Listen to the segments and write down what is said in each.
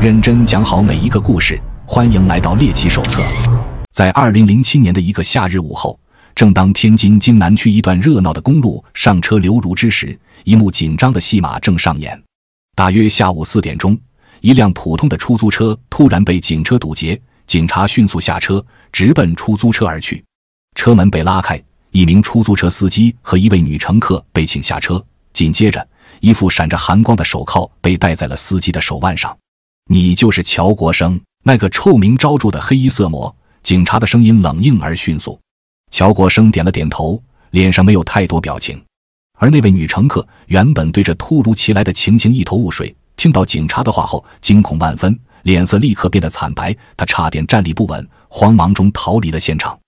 认真讲好每一个故事，欢迎来到猎奇手册。在二零零七年的一个夏日午后，正当天津津南区一段热闹的公路上车流如之时，一幕紧张的戏码正上演。大约下午四点钟，一辆普通的出租车突然被警车堵截，警察迅速下车，直奔出租车而去。车门被拉开，一名出租车司机和一位女乘客被请下车，紧接着，一副闪着寒光的手铐被戴在了司机的手腕上。你就是乔国生，那个臭名昭著的黑衣色魔。警察的声音冷硬而迅速。乔国生点了点头，脸上没有太多表情。而那位女乘客原本对这突如其来的情形一头雾水，听到警察的话后惊恐万分，脸色立刻变得惨白，她差点站立不稳，慌忙中逃离了现场。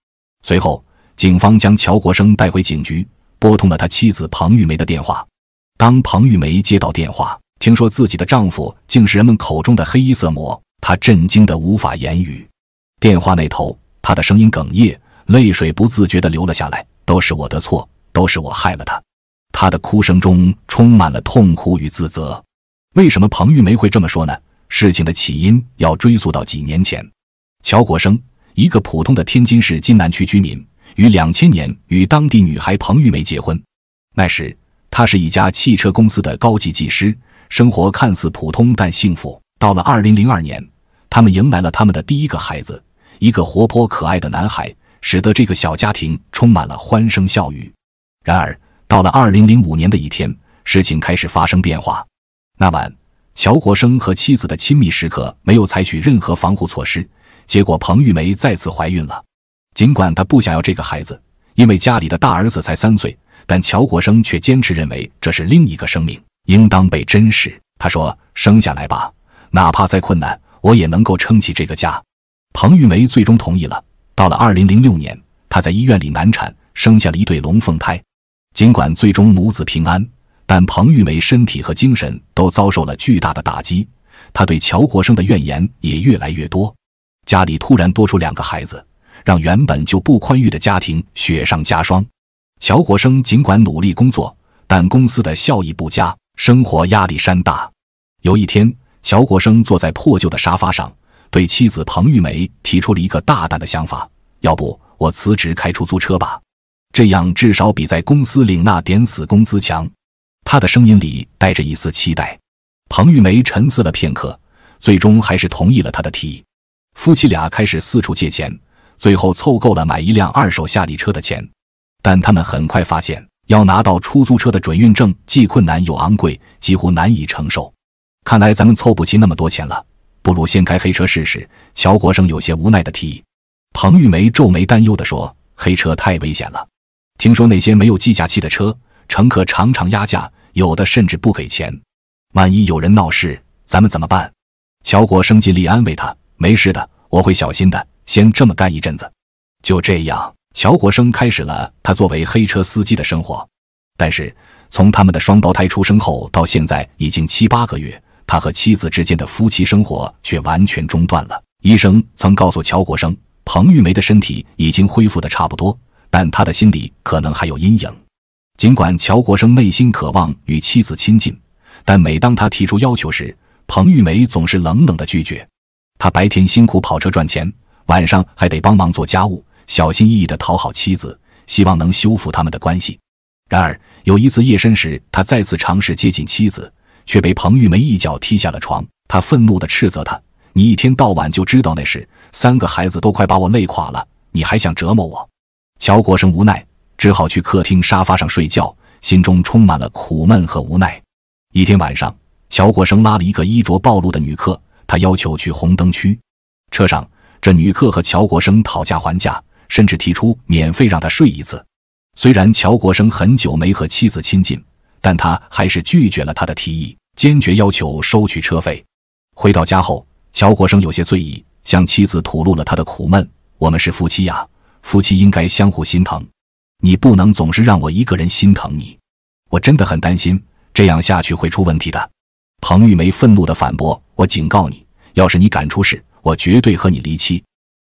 随后，警方将乔国生带回警局，拨通了他妻子庞玉梅的电话。当庞玉梅接到电话，听说自己的丈夫竟是人们口中的黑衣色魔，她震惊得无法言语。电话那头，她的声音哽咽，泪水不自觉地流了下来。都是我的错，都是我害了他。她的哭声中充满了痛苦与自责。为什么彭玉梅会这么说呢？事情的起因要追溯到几年前。乔国生，一个普通的天津市津南区居民，于两千年与当地女孩彭玉梅结婚。那时，他是一家汽车公司的高级技师。生活看似普通，但幸福。到了二零零二年，他们迎来了他们的第一个孩子，一个活泼可爱的男孩，使得这个小家庭充满了欢声笑语。然而，到了二零零五年的一天，事情开始发生变化。那晚，乔国生和妻子的亲密时刻没有采取任何防护措施，结果彭玉梅再次怀孕了。尽管她不想要这个孩子，因为家里的大儿子才三岁，但乔国生却坚持认为这是另一个生命。应当被珍视。他说：“生下来吧，哪怕再困难，我也能够撑起这个家。”彭玉梅最终同意了。到了二零零六年，她在医院里难产，生下了一对龙凤胎。尽管最终母子平安，但彭玉梅身体和精神都遭受了巨大的打击，她对乔国生的怨言也越来越多。家里突然多出两个孩子，让原本就不宽裕的家庭雪上加霜。乔国生尽管努力工作，但公司的效益不佳。生活压力山大。有一天，乔国生坐在破旧的沙发上，对妻子彭玉梅提出了一个大胆的想法：“要不我辞职开出租车吧？这样至少比在公司领那点死工资强。”他的声音里带着一丝期待。彭玉梅沉思了片刻，最终还是同意了他的提议。夫妻俩开始四处借钱，最后凑够了买一辆二手夏利车的钱。但他们很快发现。要拿到出租车的准运证，既困难又昂贵，几乎难以承受。看来咱们凑不齐那么多钱了，不如先开黑车试试。乔国生有些无奈的提议。彭玉梅皱眉担忧地说：“黑车太危险了，听说那些没有计价器的车，乘客常常压价，有的甚至不给钱。万一有人闹事，咱们怎么办？”乔国生尽力安慰他：“没事的，我会小心的。先这么干一阵子，就这样。”乔国生开始了他作为黑车司机的生活，但是从他们的双胞胎出生后到现在已经七八个月，他和妻子之间的夫妻生活却完全中断了。医生曾告诉乔国生，彭玉梅的身体已经恢复的差不多，但他的心里可能还有阴影。尽管乔国生内心渴望与妻子亲近，但每当他提出要求时，彭玉梅总是冷冷的拒绝。他白天辛苦跑车赚钱，晚上还得帮忙做家务。小心翼翼地讨好妻子，希望能修复他们的关系。然而有一次夜深时，他再次尝试接近妻子，却被彭玉梅一脚踢下了床。他愤怒地斥责他：“你一天到晚就知道那事，三个孩子都快把我累垮了，你还想折磨我？”乔国生无奈，只好去客厅沙发上睡觉，心中充满了苦闷和无奈。一天晚上，乔国生拉了一个衣着暴露的女客，他要求去红灯区。车上，这女客和乔国生讨价还价。甚至提出免费让他睡一次。虽然乔国生很久没和妻子亲近，但他还是拒绝了他的提议，坚决要求收取车费。回到家后，乔国生有些醉意，向妻子吐露了他的苦闷：“我们是夫妻呀，夫妻应该相互心疼，你不能总是让我一个人心疼你。我真的很担心，这样下去会出问题的。”彭玉梅愤怒的反驳：“我警告你，要是你敢出事，我绝对和你离妻。”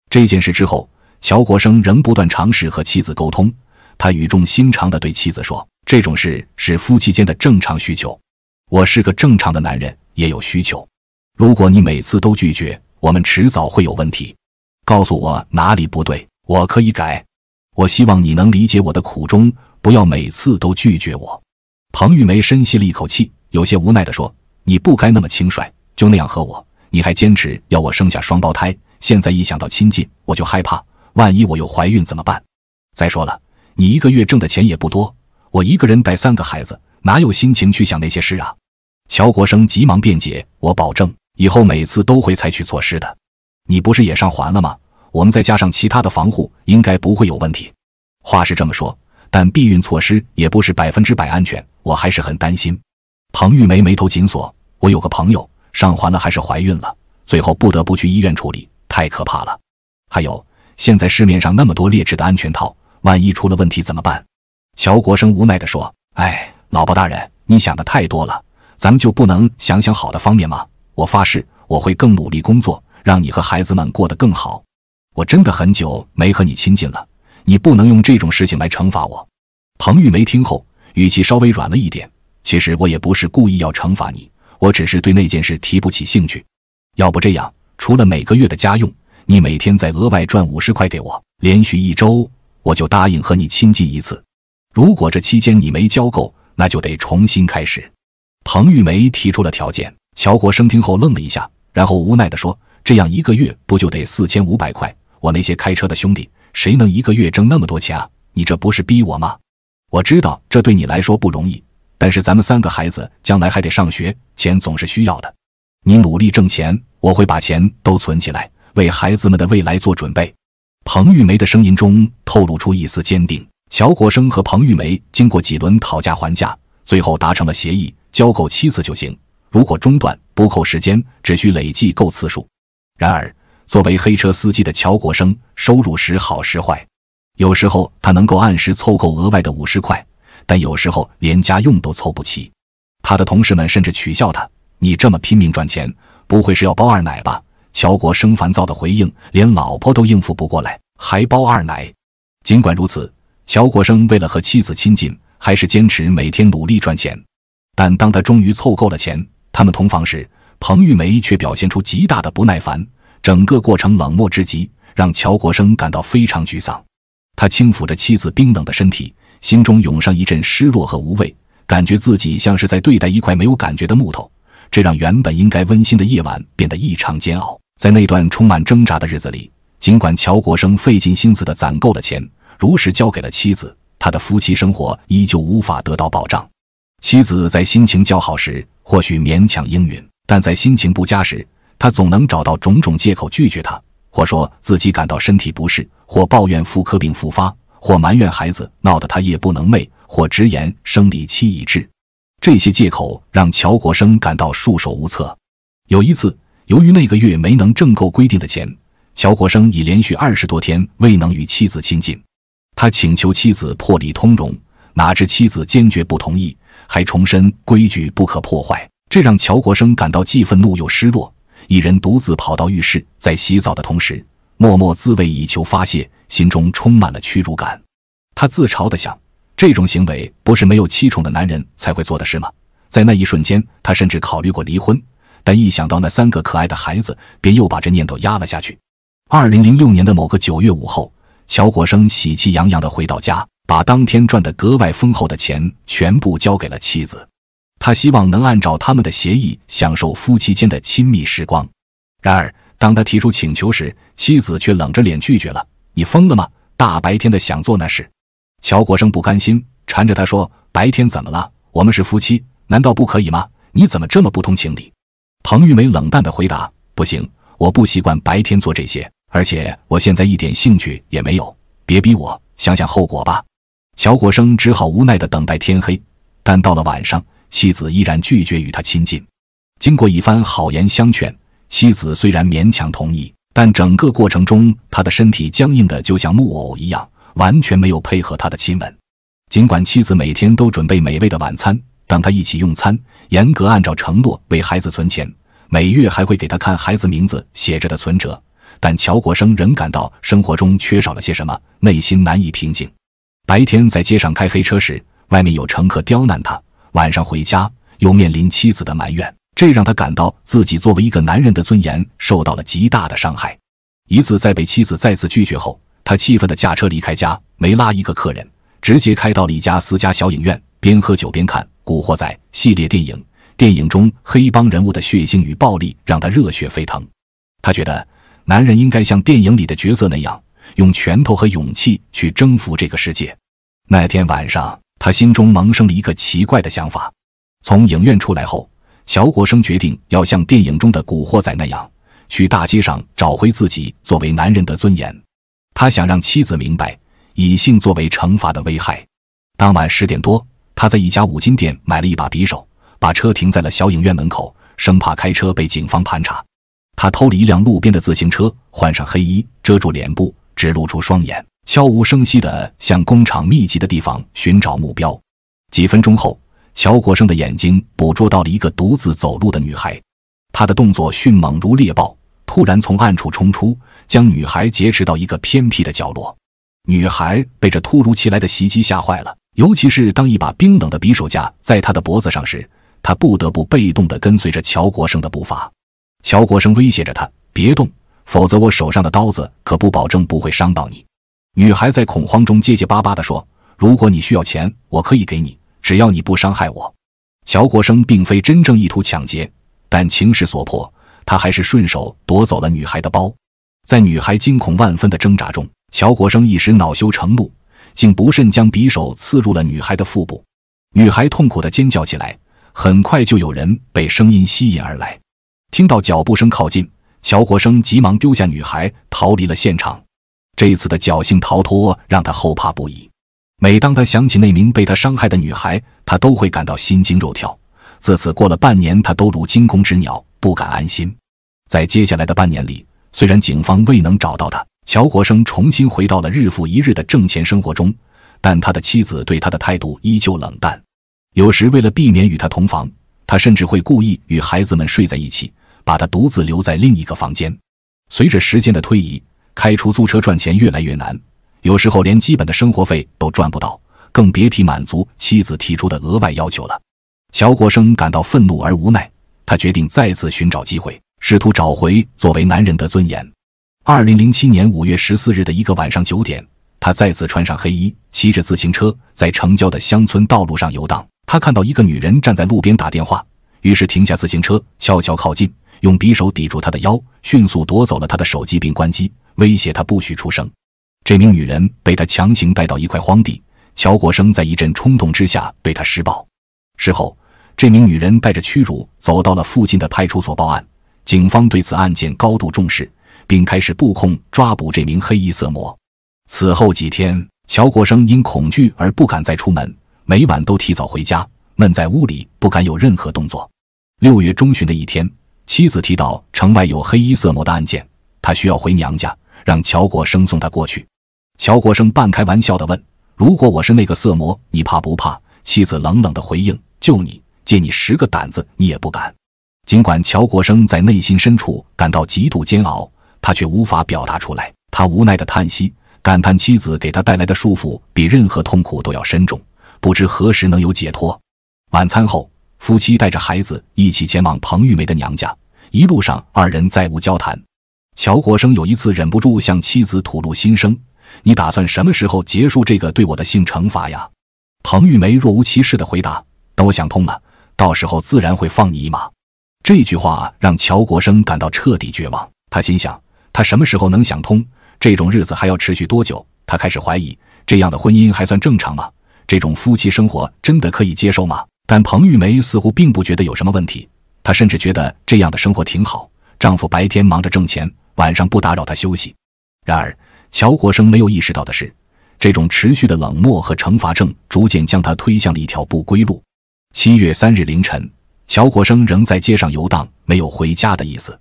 这件事之后。乔国生仍不断尝试和妻子沟通，他语重心长地对妻子说：“这种事是夫妻间的正常需求，我是个正常的男人，也有需求。如果你每次都拒绝，我们迟早会有问题。告诉我哪里不对，我可以改。我希望你能理解我的苦衷，不要每次都拒绝我。”彭玉梅深吸了一口气，有些无奈地说：“你不该那么轻率，就那样和我，你还坚持要我生下双胞胎。现在一想到亲近，我就害怕。”万一我又怀孕怎么办？再说了，你一个月挣的钱也不多，我一个人带三个孩子，哪有心情去想那些事啊？乔国生急忙辩解：“我保证以后每次都会采取措施的。你不是也上环了吗？我们再加上其他的防护，应该不会有问题。”话是这么说，但避孕措施也不是百分之百安全，我还是很担心。彭玉梅眉头紧锁：“我有个朋友上环了，还是怀孕了，最后不得不去医院处理，太可怕了。还有。”现在市面上那么多劣质的安全套，万一出了问题怎么办？乔国生无奈地说：“哎，老婆大人，你想的太多了，咱们就不能想想好的方面吗？我发誓，我会更努力工作，让你和孩子们过得更好。我真的很久没和你亲近了，你不能用这种事情来惩罚我。”彭玉梅听后，语气稍微软了一点：“其实我也不是故意要惩罚你，我只是对那件事提不起兴趣。要不这样，除了每个月的家用。”你每天再额外赚五十块给我，连续一周，我就答应和你亲近一次。如果这期间你没交够，那就得重新开始。彭玉梅提出了条件，乔国生听后愣了一下，然后无奈地说：“这样一个月不就得四千五百块？我那些开车的兄弟，谁能一个月挣那么多钱啊？你这不是逼我吗？我知道这对你来说不容易，但是咱们三个孩子将来还得上学，钱总是需要的。你努力挣钱，我会把钱都存起来。”为孩子们的未来做准备。彭玉梅的声音中透露出一丝坚定。乔国生和彭玉梅经过几轮讨价还价，最后达成了协议：交够七次就行，如果中断，不扣时间，只需累计够次数。然而，作为黑车司机的乔国生，收入时好时坏。有时候他能够按时凑够额外的五十块，但有时候连家用都凑不齐。他的同事们甚至取笑他：“你这么拼命赚钱，不会是要包二奶吧？”乔国生烦躁的回应，连老婆都应付不过来，还包二奶。尽管如此，乔国生为了和妻子亲近，还是坚持每天努力赚钱。但当他终于凑够了钱，他们同房时，彭玉梅却表现出极大的不耐烦，整个过程冷漠至极，让乔国生感到非常沮丧。他轻抚着妻子冰冷的身体，心中涌上一阵失落和无味，感觉自己像是在对待一块没有感觉的木头，这让原本应该温馨的夜晚变得异常煎熬。在那段充满挣扎的日子里，尽管乔国生费尽心思的攒够了钱，如实交给了妻子，他的夫妻生活依旧无法得到保障。妻子在心情较好时，或许勉强应允；但在心情不佳时，他总能找到种种借口拒绝他，或说自己感到身体不适，或抱怨妇科病复发，或埋怨孩子闹得他夜不能寐，或直言生理期已至。这些借口让乔国生感到束手无策。有一次，由于那个月没能挣够规定的钱，乔国生已连续二十多天未能与妻子亲近。他请求妻子破例通融，哪知妻子坚决不同意，还重申规矩不可破坏。这让乔国生感到既愤怒又失落。一人独自跑到浴室，在洗澡的同时，默默自慰以求发泄，心中充满了屈辱感。他自嘲地想：这种行为不是没有妻宠的男人才会做的事吗？在那一瞬间，他甚至考虑过离婚。但一想到那三个可爱的孩子，便又把这念头压了下去。二零零六年的某个九月午后，乔国生喜气洋洋地回到家，把当天赚的格外丰厚的钱全部交给了妻子。他希望能按照他们的协议，享受夫妻间的亲密时光。然而，当他提出请求时，妻子却冷着脸拒绝了：“你疯了吗？大白天的想做那事？”乔国生不甘心，缠着他说：“白天怎么了？我们是夫妻，难道不可以吗？你怎么这么不通情理？”彭玉梅冷淡的回答：“不行，我不习惯白天做这些，而且我现在一点兴趣也没有。别逼我，想想后果吧。”乔国生只好无奈的等待天黑。但到了晚上，妻子依然拒绝与他亲近。经过一番好言相劝，妻子虽然勉强同意，但整个过程中，他的身体僵硬的就像木偶一样，完全没有配合他的亲吻。尽管妻子每天都准备美味的晚餐。等他一起用餐，严格按照承诺为孩子存钱，每月还会给他看孩子名字写着的存折。但乔国生仍感到生活中缺少了些什么，内心难以平静。白天在街上开黑车时，外面有乘客刁难他；晚上回家又面临妻子的埋怨，这让他感到自己作为一个男人的尊严受到了极大的伤害。一次在被妻子再次拒绝后，他气愤地驾车离开家，没拉一个客人，直接开到了一家私家小影院，边喝酒边看。《古惑仔》系列电影，电影中黑帮人物的血腥与暴力让他热血沸腾。他觉得男人应该像电影里的角色那样，用拳头和勇气去征服这个世界。那天晚上，他心中萌生了一个奇怪的想法。从影院出来后，乔国生决定要像电影中的古惑仔那样，去大街上找回自己作为男人的尊严。他想让妻子明白以性作为惩罚的危害。当晚十点多。他在一家五金店买了一把匕首，把车停在了小影院门口，生怕开车被警方盘查。他偷了一辆路边的自行车，换上黑衣，遮住脸部，只露出双眼，悄无声息地向工厂密集的地方寻找目标。几分钟后，乔国生的眼睛捕捉到了一个独自走路的女孩。他的动作迅猛如猎豹，突然从暗处冲出，将女孩劫持到一个偏僻的角落。女孩被这突如其来的袭击吓坏了。尤其是当一把冰冷的匕首架在他的脖子上时，他不得不被动的跟随着乔国生的步伐。乔国生威胁着他：“别动，否则我手上的刀子可不保证不会伤到你。”女孩在恐慌中结结巴巴地说：“如果你需要钱，我可以给你，只要你不伤害我。”乔国生并非真正意图抢劫，但情势所迫，他还是顺手夺走了女孩的包。在女孩惊恐万分的挣扎中，乔国生一时恼羞成怒。竟不慎将匕首刺入了女孩的腹部，女孩痛苦的尖叫起来。很快就有人被声音吸引而来，听到脚步声靠近，乔国生急忙丢下女孩，逃离了现场。这次的侥幸逃脱让他后怕不已。每当他想起那名被他伤害的女孩，他都会感到心惊肉跳。自此过了半年，他都如惊弓之鸟，不敢安心。在接下来的半年里，虽然警方未能找到他。乔国生重新回到了日复一日的挣钱生活中，但他的妻子对他的态度依旧冷淡。有时，为了避免与他同房，他甚至会故意与孩子们睡在一起，把他独自留在另一个房间。随着时间的推移，开出租车赚钱越来越难，有时候连基本的生活费都赚不到，更别提满足妻子提出的额外要求了。乔国生感到愤怒而无奈，他决定再次寻找机会，试图找回作为男人的尊严。二零零七年五月十四日的一个晚上九点，他再次穿上黑衣，骑着自行车在城郊的乡村道路上游荡。他看到一个女人站在路边打电话，于是停下自行车，悄悄靠近，用匕首抵住她的腰，迅速夺走了她的手机并关机，威胁她不许出声。这名女人被他强行带到一块荒地。乔国生在一阵冲动之下对他施暴。事后，这名女人带着屈辱走到了附近的派出所报案，警方对此案件高度重视。并开始布控抓捕这名黑衣色魔。此后几天，乔国生因恐惧而不敢再出门，每晚都提早回家，闷在屋里，不敢有任何动作。六月中旬的一天，妻子提到城外有黑衣色魔的案件，她需要回娘家，让乔国生送她过去。乔国生半开玩笑地问：“如果我是那个色魔，你怕不怕？”妻子冷冷地回应：“就你借你十个胆子，你也不敢。”尽管乔国生在内心深处感到极度煎熬。他却无法表达出来，他无奈的叹息，感叹妻子给他带来的束缚比任何痛苦都要深重，不知何时能有解脱。晚餐后，夫妻带着孩子一起前往彭玉梅的娘家，一路上二人再无交谈。乔国生有一次忍不住向妻子吐露心声：“你打算什么时候结束这个对我的性惩罚呀？”彭玉梅若无其事的回答：“等我想通了，到时候自然会放你一马。”这句话让乔国生感到彻底绝望，他心想。他什么时候能想通？这种日子还要持续多久？他开始怀疑，这样的婚姻还算正常吗？这种夫妻生活真的可以接受吗？但彭玉梅似乎并不觉得有什么问题，她甚至觉得这样的生活挺好。丈夫白天忙着挣钱，晚上不打扰她休息。然而，乔国生没有意识到的是，这种持续的冷漠和惩罚症，逐渐将他推向了一条不归路。七月三日凌晨，乔国生仍在街上游荡，没有回家的意思。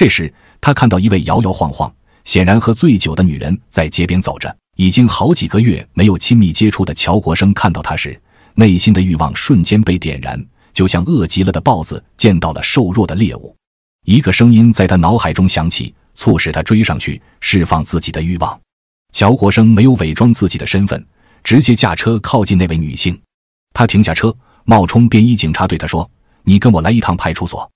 这时，他看到一位摇摇晃晃、显然喝醉酒的女人在街边走着。已经好几个月没有亲密接触的乔国生看到她时，内心的欲望瞬间被点燃，就像饿极了的豹子见到了瘦弱的猎物。一个声音在他脑海中响起，促使他追上去释放自己的欲望。乔国生没有伪装自己的身份，直接驾车靠近那位女性。他停下车，冒充便衣警察对他说：“你跟我来一趟派出所。”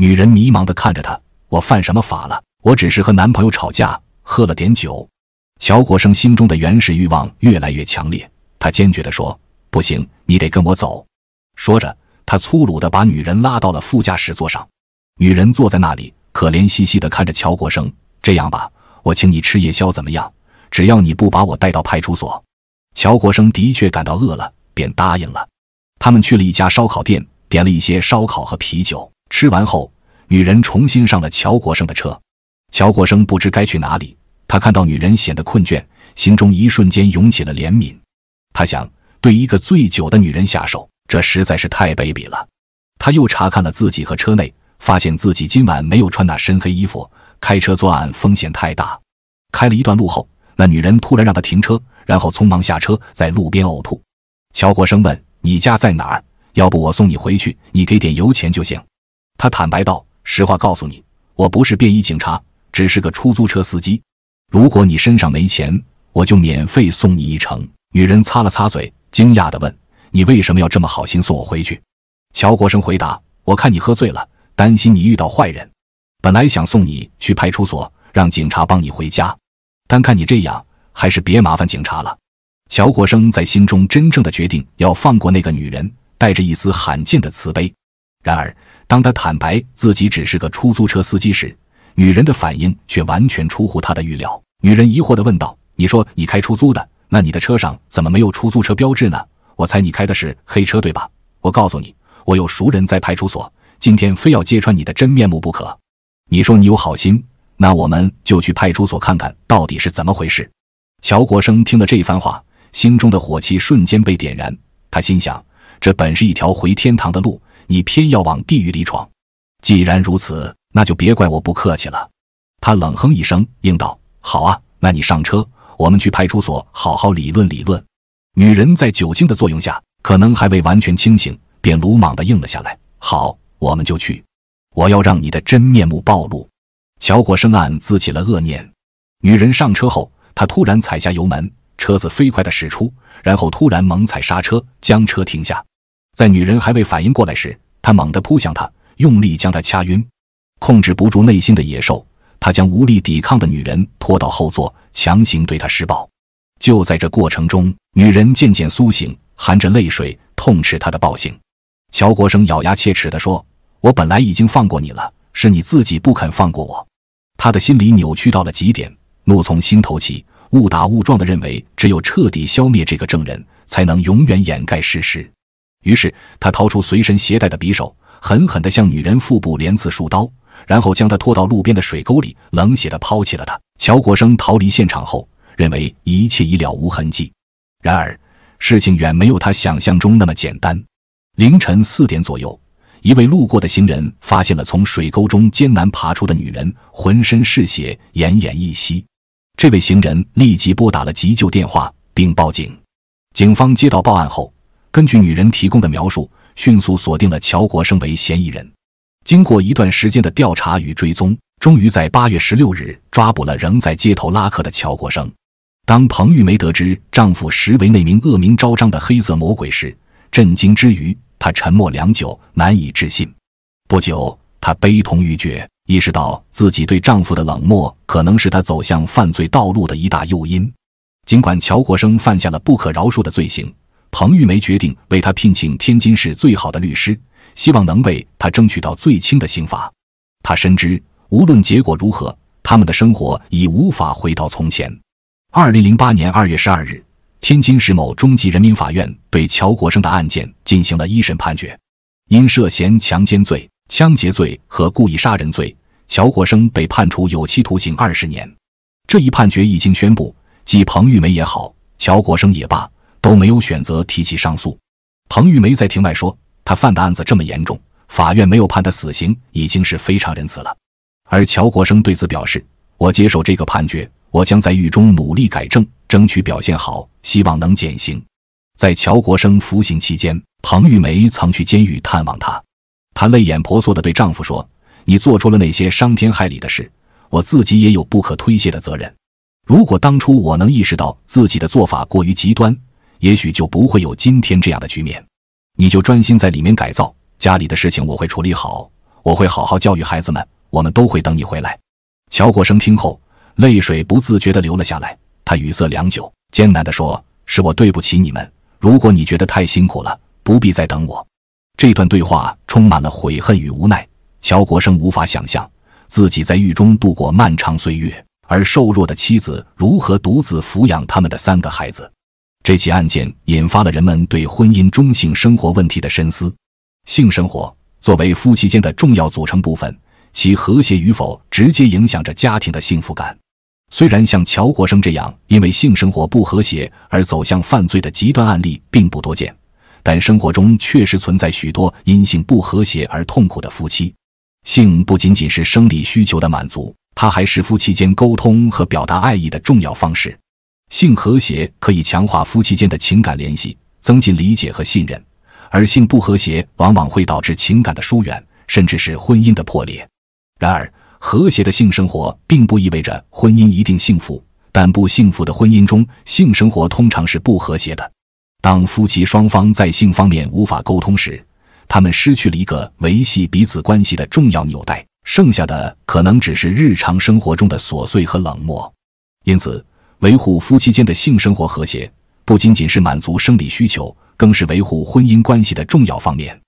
女人迷茫地看着他。我犯什么法了？我只是和男朋友吵架，喝了点酒。乔国生心中的原始欲望越来越强烈，他坚决地说：“不行，你得跟我走。”说着，他粗鲁地把女人拉到了副驾驶座上。女人坐在那里，可怜兮兮地看着乔国生。“这样吧，我请你吃夜宵，怎么样？只要你不把我带到派出所。”乔国生的确感到饿了，便答应了。他们去了一家烧烤店，点了一些烧烤和啤酒。吃完后。女人重新上了乔国生的车，乔国生不知该去哪里。他看到女人显得困倦，心中一瞬间涌起了怜悯。他想，对一个醉酒的女人下手，这实在是太卑鄙了。他又查看了自己和车内，发现自己今晚没有穿那身黑衣服，开车作案风险太大。开了一段路后，那女人突然让他停车，然后匆忙下车，在路边呕吐。乔国生问：“你家在哪儿？要不我送你回去，你给点油钱就行。”他坦白道。实话告诉你，我不是便衣警察，只是个出租车司机。如果你身上没钱，我就免费送你一程。女人擦了擦嘴，惊讶地问：“你为什么要这么好心送我回去？”乔国生回答：“我看你喝醉了，担心你遇到坏人。本来想送你去派出所，让警察帮你回家，但看你这样，还是别麻烦警察了。”乔国生在心中真正的决定要放过那个女人，带着一丝罕见的慈悲。然而。当他坦白自己只是个出租车司机时，女人的反应却完全出乎他的预料。女人疑惑地问道：“你说你开出租的，那你的车上怎么没有出租车标志呢？我猜你开的是黑车，对吧？我告诉你，我有熟人在派出所，今天非要揭穿你的真面目不可。你说你有好心，那我们就去派出所看看到底是怎么回事。”乔国生听了这一番话，心中的火气瞬间被点燃。他心想：这本是一条回天堂的路。你偏要往地狱里闯，既然如此，那就别怪我不客气了。他冷哼一声，应道：“好啊，那你上车，我们去派出所好好理论理论。”女人在酒精的作用下，可能还未完全清醒，便鲁莽的应了下来：“好，我们就去。”我要让你的真面目暴露。乔国生暗自起了恶念。女人上车后，他突然踩下油门，车子飞快的驶出，然后突然猛踩刹车，将车停下。在女人还未反应过来时，他猛地扑向她，用力将她掐晕。控制不住内心的野兽，他将无力抵抗的女人拖到后座，强行对她施暴。就在这过程中，女人渐渐苏醒，含着泪水痛斥他的暴行。乔国生咬牙切齿的说：“我本来已经放过你了，是你自己不肯放过我。”他的心里扭曲到了极点，怒从心头起，误打误撞地认为，只有彻底消灭这个证人，才能永远掩盖事实。于是，他掏出随身携带的匕首，狠狠的向女人腹部连刺数刀，然后将她拖到路边的水沟里，冷血的抛弃了她。乔国生逃离现场后，认为一切已了无痕迹。然而，事情远没有他想象中那么简单。凌晨四点左右，一位路过的行人发现了从水沟中艰难爬出的女人，浑身是血，奄奄一息。这位行人立即拨打了急救电话，并报警。警方接到报案后。根据女人提供的描述，迅速锁定了乔国生为嫌疑人。经过一段时间的调查与追踪，终于在八月十六日抓捕了仍在街头拉客的乔国生。当彭玉梅得知丈夫实为那名恶名昭彰的“黑色魔鬼”时，震惊之余，她沉默良久，难以置信。不久，她悲痛欲绝，意识到自己对丈夫的冷漠可能是她走向犯罪道路的一大诱因。尽管乔国生犯下了不可饶恕的罪行。彭玉梅决定为他聘请天津市最好的律师，希望能为他争取到最轻的刑罚。他深知，无论结果如何，他们的生活已无法回到从前。二零零八年二月十二日，天津市某中级人民法院对乔国生的案件进行了一审判决，因涉嫌强奸罪、抢劫罪和故意杀人罪，乔国生被判处有期徒刑二十年。这一判决一经宣布，即彭玉梅也好，乔国生也罢。都没有选择提起上诉。彭玉梅在庭外说：“她犯的案子这么严重，法院没有判她死刑，已经是非常仁慈了。”而乔国生对此表示：“我接受这个判决，我将在狱中努力改正，争取表现好，希望能减刑。”在乔国生服刑期间，彭玉梅曾去监狱探望他，她泪眼婆娑地对丈夫说：“你做出了那些伤天害理的事，我自己也有不可推卸的责任。如果当初我能意识到自己的做法过于极端，”也许就不会有今天这样的局面。你就专心在里面改造，家里的事情我会处理好，我会好好教育孩子们，我们都会等你回来。乔国生听后，泪水不自觉地流了下来。他语塞良久，艰难地说：“是我对不起你们。如果你觉得太辛苦了，不必再等我。”这段对话充满了悔恨与无奈。乔国生无法想象自己在狱中度过漫长岁月，而瘦弱的妻子如何独自抚养他们的三个孩子。这起案件引发了人们对婚姻中性生活问题的深思。性生活作为夫妻间的重要组成部分，其和谐与否直接影响着家庭的幸福感。虽然像乔国生这样因为性生活不和谐而走向犯罪的极端案例并不多见，但生活中确实存在许多因性不和谐而痛苦的夫妻。性不仅仅是生理需求的满足，它还是夫妻间沟通和表达爱意的重要方式。性和谐可以强化夫妻间的情感联系，增进理解和信任；而性不和谐往往会导致情感的疏远，甚至是婚姻的破裂。然而，和谐的性生活并不意味着婚姻一定幸福，但不幸福的婚姻中，性生活通常是不和谐的。当夫妻双方在性方面无法沟通时，他们失去了一个维系彼此关系的重要纽带，剩下的可能只是日常生活中的琐碎和冷漠。因此，维护夫妻间的性生活和谐，不仅仅是满足生理需求，更是维护婚姻关系的重要方面。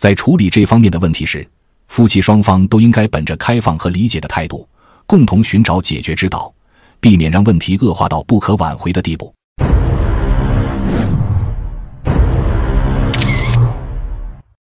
在处理这方面的问题时，夫妻双方都应该本着开放和理解的态度，共同寻找解决之道，避免让问题恶化到不可挽回的地步。